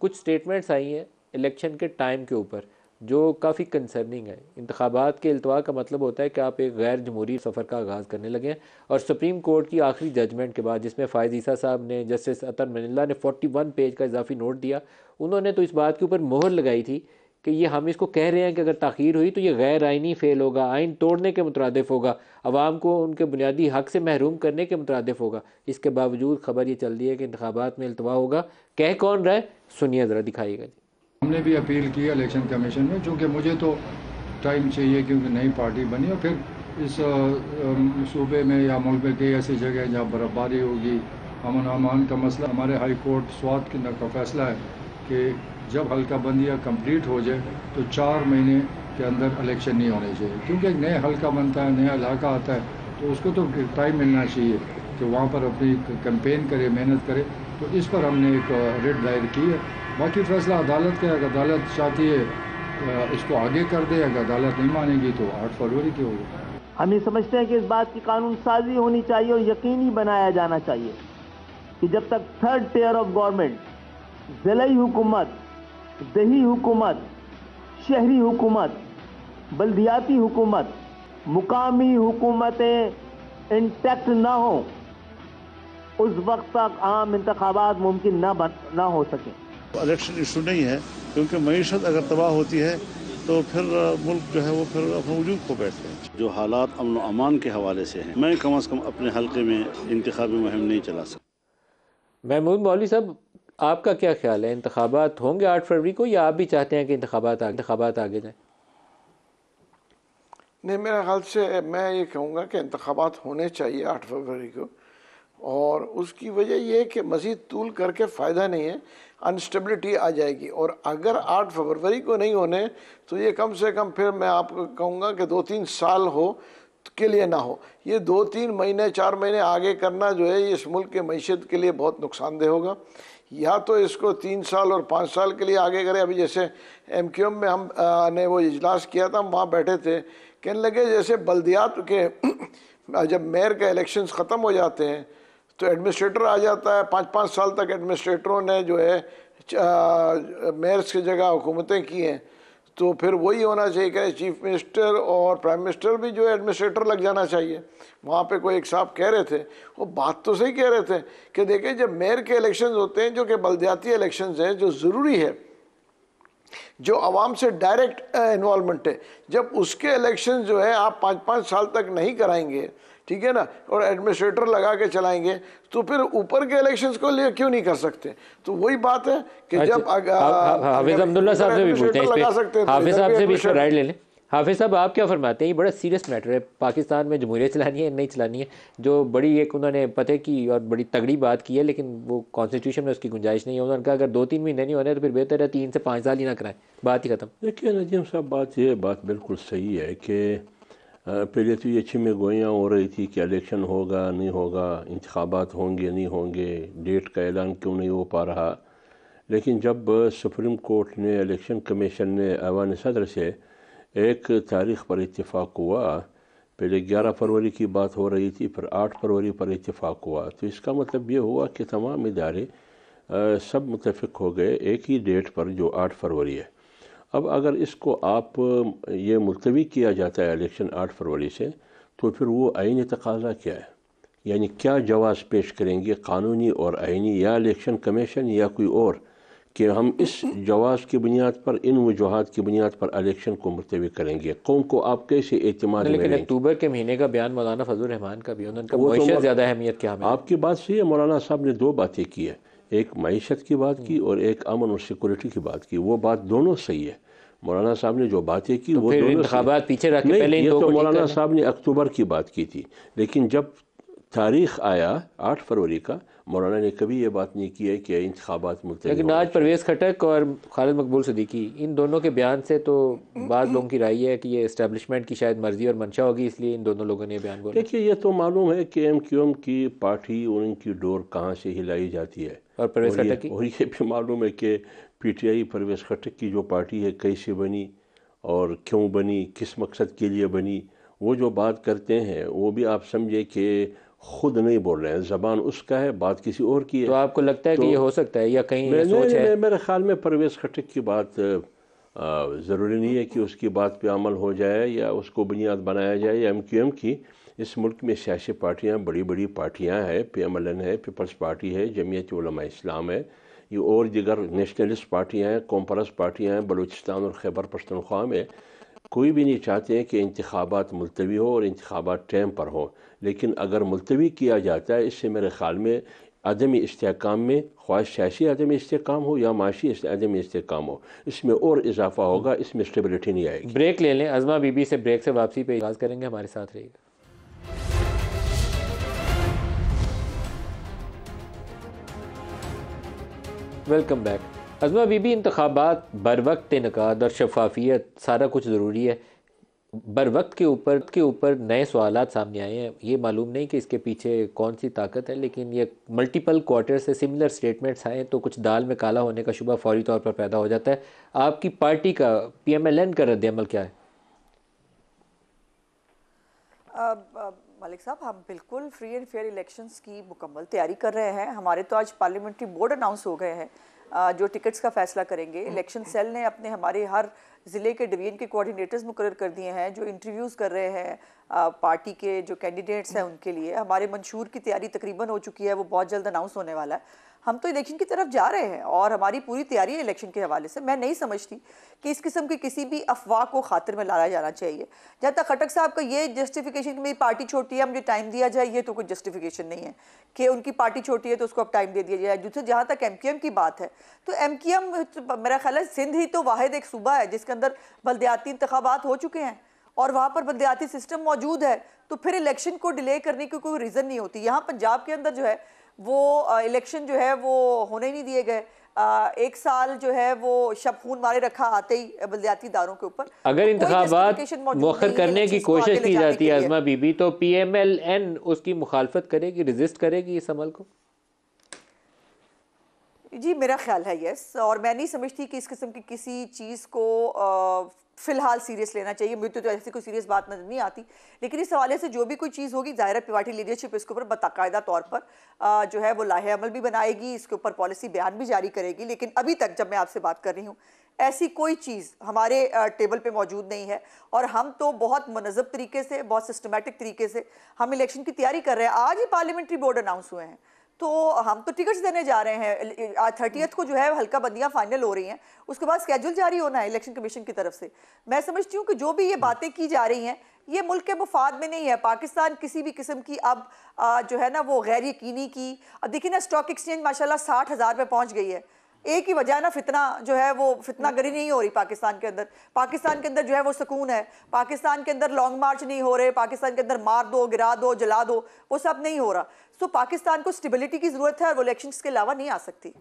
कुछ स्टेटमेंट्स आई हैं इलेक्शन के टाइम के ऊपर जो काफ़ी कंसर्निंग है इंतबात के अल्तवा का मतलब होता है कि आप एक गैर जमहूरी सफ़र का आगाज़ करने हैं और सुप्रीम कोर्ट की आखिरी जजमेंट के बाद जिसमें फ़ायज़ ईसा साहब ने जस्टिस अतर मनिल्ला ने 41 पेज का इजाफी नोट दिया उन्होंने तो इस बात के ऊपर मोहर लगाई थी कि ये हम इसको कह रहे हैं कि अगर तखीर हुई तो ये गैर आइनी फ़ेल होगा आइन तोड़ने के मुतरदफ होगा आवाम को उनके बुनियादी हक से महरूम करने के मुतरदफ होगा इसके बावजूद खबर ये चल रही है कि इंतबात में अल्तवा होगा कह कौन रहा है सुनिए ज़रा दिखाइएगा जी हमने भी अपील की इलेक्शन कमीशन में चूँकि मुझे तो टाइम चाहिए क्योंकि नई पार्टी बनी और फिर इस सूबे में या मुल्क में कई ऐसी जगह जहाँ बर्फबारी होगी अमन अमान का मसला हमारे हाई कोर्ट स्वाद का फैसला है कि जब हल्का बंदियाँ कंप्लीट हो जाए तो चार महीने के अंदर इलेक्शन नहीं होने चाहिए क्योंकि एक नया हल्का बनता है नया इलाका आता है तो उसको तो टाइम मिलना चाहिए कि वहाँ पर अपनी कैंपेन करे मेहनत करे तो इस पर हमने एक रेड दायर की है बाकी फैसला अदालत का अगर अदालत चाहती है इसको आगे कर दे अगर अदालत नहीं मानेगी तो आठ फरवरी की होगी हम ये समझते हैं कि इस बात की कानून साजी होनी चाहिए और यकीनी बनाया जाना चाहिए कि जब तक थर्ड टेयर ऑफ गवर्नमेंट जिले हुकूमत दही हुकूमत शहरी हुकूमत बल्दियाती हुकूमत मुकामी हुकूमतें इंटैक्ट ना हो उस वक्त तक आम इंतबात मुमकिन ना बन ना हो सके इलेक्शन इशू नहीं है क्योंकि मीशत अगर तबाह होती है तो फिर मुल्क जो है वो फिर अपने वजूद को बैठते हैं जो हालात अमन अमान के हवाले से हैं मैं कम अज़ कम अपने हल्के में इंतबी मुहिम नहीं चला सकता महमूद मौली साहब आपका क्या ख्याल है इंतबात होंगे आठ फरवरी को या आप भी चाहते हैं कि इंतबात इंतबात आगे जाए नहीं मेरा ख्याल से मैं ये कहूँगा कि इंतबात होने चाहिए आठ फरवरी को और उसकी वजह यह है कि मज़ीद तूल करके फ़ायदा नहीं है अनस्टेबिलिटी आ जाएगी और अगर आठ फरवरी को नहीं होने तो ये कम से कम फिर मैं आपको कहूँगा कि दो तीन साल हो के लिए ना हो ये दो तीन महीने चार महीने आगे करना जो है ये इस मुल्क के मीशत के लिए बहुत नुकसानदेह होगा या तो इसको तीन साल और पाँच साल के लिए आगे करें अभी जैसे एम में हम आ, ने वो इजलास किया था हम वहाँ बैठे थे कहने लगे जैसे बल्दियात के जब मेयर के इलेक्शंस ख़त्म हो जाते हैं तो एडमिनिस्ट्रेटर आ जाता है पाँच पाँच साल तक एडमिनिस्ट्रेटरों ने जो है मेयर्स की जगह हुकूमतें की हैं तो फिर वही होना चाहिए कि चीफ मिनिस्टर और प्राइम मिनिस्टर भी जो एडमिनिस्ट्रेटर लग जाना चाहिए वहाँ पे कोई एक साहब कह रहे थे वो बात तो सही कह रहे थे कि देखिए जब मेयर के इलेक्शंस होते हैं जो कि बलद्याती इलेक्शंस हैं जो ज़रूरी है जो आवाम से डायरेक्ट इन्वॉलमेंट है जब उसके इलेक्शन जो है आप पाँच पाँच साल तक नहीं कराएंगे ठीक है ना और एडमिनिस्ट्रेटर लगा के चलाएंगे तो फिर ऊपर के इलेक्शंस को ले क्यों नहीं कर सकते तो वही बात है कि अच्छा, जब हाँ, हाँ, हाँ, हाफिज अब्दुल्ला साहब से भी पूछते हैं तो हाफिज साहब से भी राय ले लें हाफिज साहब आप क्या फरमाते हैं ये बड़ा सीरियस मैटर है पाकिस्तान में जमहूरियत चलानी है नहीं चलानी है जो बड़ी एक उन्होंने पते की और बड़ी तगड़ी बात की है लेकिन वो कॉन्स्टिट्यूशन में उसकी गुंजाइश नहीं है उन्होंने कहा अगर दो तीन महीने नहीं होने तो फिर बेहतर है तीन से पाँच साल ही ना कराएं बात ही खत्म देखिए नजीम साहब बात यह बात बिल्कुल सही है कि पहले तो ये अच्छी में गोयाँ हो रही थी कि इलेक्शन होगा नहीं होगा इंतबात होंगे नहीं होंगे डेट का ऐलान क्यों नहीं हो पा रहा लेकिन जब सुप्रीम कोर्ट ने इलेक्शन कमीशन ने अवान सदर से एक तारीख पर इतफ़ाक़ हुआ पहले 11 फरवरी की बात हो रही थी फिर 8 फरवरी पर इतफ़ाक़ हुआ तो इसका मतलब ये हुआ कि तमाम इदारे सब मुतफ़ हो गए एक ही डेट पर जो आठ फरवरी है अब अगर इसको आप ये मुलतवी किया जाता है इलेक्शन आठ फरवरी से तो फिर वो आइन तकाजा क्या है यानी क्या जवाब पेश करेंगे कानूनी और आइनी या इलेक्शन कमीशन या कोई और कि हम इस जवाब की बुनियाद पर इन वजूहत की बुनियाद पर इलेक्शन को मुलतवी करेंगे कौम को आप कैसे एतम लेकिन अक्टूबर के महीने का बयान मौलाना फजल रहमान का भी उन्होंने तो आपकी बात सही है मौलाना साहब ने दो बातें की है एक मीशत की बात की और एक अमन और सिक्योरिटी की बात की वो बात दोनों सही है मौलाना साहब ने जो बातें की तो वो दोनों पीछे रख पहले ये तो मौलाना साहब ने अक्टूबर की बात की थी लेकिन जब तारीख आया आठ फरवरी का मौलाना ने कभी ये बात नहीं की है कि इंतबात मुलतवी लेकिन आज परवेज़ खटक और खालिद मकबूल सदीकी इन दोनों के बयान से तो बाद लोगों की राय है कि ये इस्टेबलिशमेंट की शायद मर्जी और मंशा होगी इसलिए इन दोनों लोगों ने बयान बोला देखिए ये तो मालूम है कि एम क्यू एम की पार्टी और इनकी डोर कहाँ से हिलाई जाती है और परवेज़ खटक और ये भी मालूम है कि P T I Parvez Khattak की जो पार्टी है कैसे बनी और क्यों बनी किस मकसद के लिए बनी वो जो बात करते हैं वो भी आप समझे कि खुद नहीं बोल रहे हैं जबान उसका है बात किसी और की है तो आपको लगता है तो कि ये तो हो सकता है या कहीं मैं, सोच है मेरे ख्याल में परवेज खटक की बात ज़रूरी नहीं है कि उसकी बात पे अमल हो जाए या उसको बुनियाद बनाया जाए या एम क्यू एम की इस मुल्क में सियासी पार्टियाँ बड़ी बड़ी पार्टियाँ हैं पी एम एल एन है पीपल्स पार्टी है जमीयत इस्लाम है ये और दिगर नेशनलिस्ट पार्टियाँ हैं कॉम्परस पार्टियाँ हैं बलूचिस्तान और खैबर पश्तनख्वा में कोई भी नहीं चाहते हैं कि इंतबात मुलतवी हो और इंतबात टैम पर हो लेकिन अगर मुलतवी किया जाता है इससे मेरे ख़्याल में अदम इसकाम में ख्वाह सियासी अदम इसकाम हो या माशी इसकाम हो इसमें और इजाफा होगा इसमें स्टेबिलिटी नहीं आएगी ब्रेक ले लें अजमा बीबी से ब्रेक से वापसी पर इजाज़ करेंगे हमारे साथ रहेगा वेलकम बैक अजमा बीबी इंतबात बर वक्त इनका और शफाफियत सारा कुछ ज़रूरी है बर वक्त के ऊपर के ऊपर नए सवाल सामने आए हैं ये मालूम नहीं कि इसके पीछे कौन सी ताकत है लेकिन ये मल्टीपल क्वार्टर से सिमिलर स्टेटमेंट्स आए तो कुछ दाल में काला होने का शुबा फौरी तौर पर पैदा हो जाता है आपकी पार्टी का पी एम एल एन का रद्दमल क्या है मलिक साहब हम बिल्कुल फ्री एंड फेयर इलेक्शंस की मुकम्मल तैयारी कर रहे हैं हमारे तो आज पार्लियामेंट्री बोर्ड अनाउंस हो गए हैं जो टिकट्स का फैसला करेंगे इलेक्शन सेल ने अपने हमारे हर ज़िले के डिवीजन के कोऑर्डिनेटर्स मुकर कर दिए हैं जो इंटरव्यूज़ कर रहे हैं पार्टी के जो कैंडिडेट्स हैं उनके लिए हमारे मंशूर की तैयारी तकरीबन हो चुकी है वो बहुत जल्द अनाउंस होने वाला है हम तो इलेक्शन की तरफ जा रहे हैं और हमारी पूरी तैयारी है इलेक्शन के हवाले से मैं नहीं समझती कि इस किस्म की किसी भी अफवाह को खातिर में लाया जाना चाहिए जहाँ तक खटक साहब का ये जस्टिफिकेशन कि मेरी पार्टी छोटी है मुझे टाइम दिया जाए ये तो कोई जस्टिफिकेशन नहीं है कि उनकी पार्टी छोटी है तो उसको अब टाइम दे दिया जाए दूसरे जहाँ तक एम की बात है तो एम मेरा ख्याल है सिंध ही तो वाद एक सूबा है जिसके अंदर बलदयाती इंतबात हो चुके हैं और वहाँ पर बलदयाती सिस्टम मौजूद है तो फिर इलेक्शन को डिले करने की कोई रीज़न नहीं होती यहाँ पंजाब के अंदर जो है वो इलेक्शन जो है वो होने नहीं दिए गए एक साल जो है वो शब खून मारे रखा आते ही बल्दियाती दारों के ऊपर अगर तो इंतबात मौखर करने की कोशिश की जाती है आजमा बीबी तो पी एम एल एन उसकी मुखालफत करेगी रजिस्ट करेगी इस अमल को जी मेरा ख्याल है यस और मैं नहीं समझती कि इस किस्म की किसी चीज़ को फ़िलहाल सीरियस लेना चाहिए मृत्यु तो ऐसी कोई सीरियस बात नजर नहीं आती लेकिन इस हवाले से जो भी कोई चीज़ होगी ज़ाहिर पिवाटी लीडरशिप इसके ऊपर बाकायदा तौर पर आ, जो है वो लाहे अमल भी बनाएगी इसके ऊपर पॉलिसी बयान भी जारी करेगी लेकिन अभी तक जब मैं आपसे बात कर रही हूँ ऐसी कोई चीज़ हमारे टेबल पे मौजूद नहीं है और हम तो बहुत मनजब तरीके से बहुत सिस्टमेटिक तरीके से हम इलेक्शन की तैयारी कर रहे हैं आज ही पार्लियामेंट्री बोर्ड अनाउंस हुए हैं तो हम तो टिकट्स देने जा रहे हैं थर्टियथ थर्टीथ को जो है हल्का बंदियाँ फाइनल हो रही हैं उसके बाद स्केड्यूल जारी होना है इलेक्शन कमीशन की तरफ से मैं समझती हूँ कि जो भी ये बातें की जा रही हैं ये मुल्क के मुफाद में नहीं है पाकिस्तान किसी भी किस्म की अब आ, जो है ना वो गैर यकीनी की अब देखिए ना स्टॉक एक्सचेंज माशाल्लाह साठ हज़ार पे पहुँच गई है एक ही वजह है ना फितना जो है वो फितना हम्म। गरी नहीं हो रही पाकिस्तान के अंदर पाकिस्तान के अंदर जो है वो सुकून है पाकिस्तान के अंदर लॉन्ग मार्च नहीं हो रहे पाकिस्तान के अंदर मार दो गिरा दो जला दो वो सब नहीं हो रहा तो पाकिस्तान को स्टेबिलिटी की ज़रूरत है और वो इलेक्शन के अलावा नहीं आ सकती